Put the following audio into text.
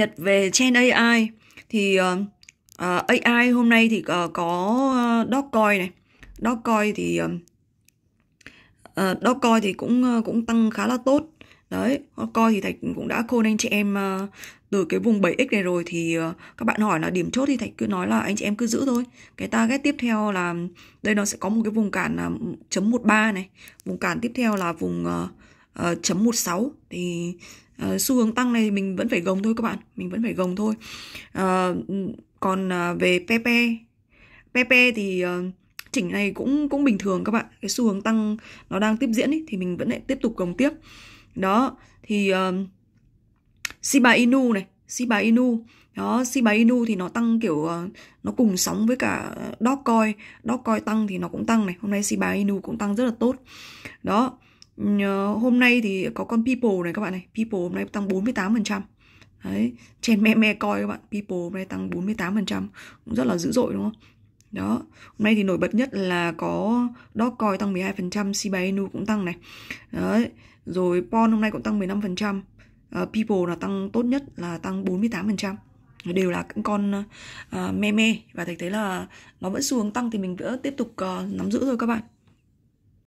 nhật về Chain AI thì uh, ờ, ờ, AI hôm nay thì uh, có Dogecoin này. Dogecoin thì uh, Dogecoin thì cũng uh, cũng tăng khá là tốt. Đấy, Dogecoin thì Thạch cũng đã khôn anh chị em uh, từ cái vùng 7x này rồi thì uh, các bạn hỏi là điểm chốt thì Thạch cứ nói là anh chị em cứ giữ thôi. Cái target tiếp theo là đây nó sẽ có một cái vùng cản là chấm 13 này. Vùng cản tiếp theo là vùng uh, uh, chấm 16 thì uh, xu hướng tăng này mình vẫn phải gồng thôi các bạn mình vẫn phải gồng thôi uh, còn uh, về PP PP thì uh, chỉnh này cũng cũng bình thường các bạn cái xu hướng tăng nó đang tiếp diễn ý, thì mình vẫn lại tiếp tục gồng tiếp đó thì uh, Shiba Inu này Shiba Inu đó Shiba Inu thì nó tăng kiểu uh, nó cùng sóng với cả Dogecoin Dogecoin tăng thì nó cũng tăng này hôm nay Shiba Inu cũng tăng rất là tốt đó hôm nay thì có con people này các bạn này people hôm nay tăng 48 phần trăm đấy trên me me coi các bạn people hôm nay tăng 48 phần trăm cũng rất là dữ dội đúng không đó hôm nay thì nổi bật nhất là có Dogecoin tăng 12 phần trăm Shiba Inu cũng tăng này đấy rồi Pon hôm nay cũng tăng 15 phần trăm ờ, People là tăng tốt nhất là tăng 48 phần trăm đều là những con uh, me và thấy thấy là nó vẫn xu hướng tăng thì mình vẫn tiếp tục uh, nắm giữ thôi các bạn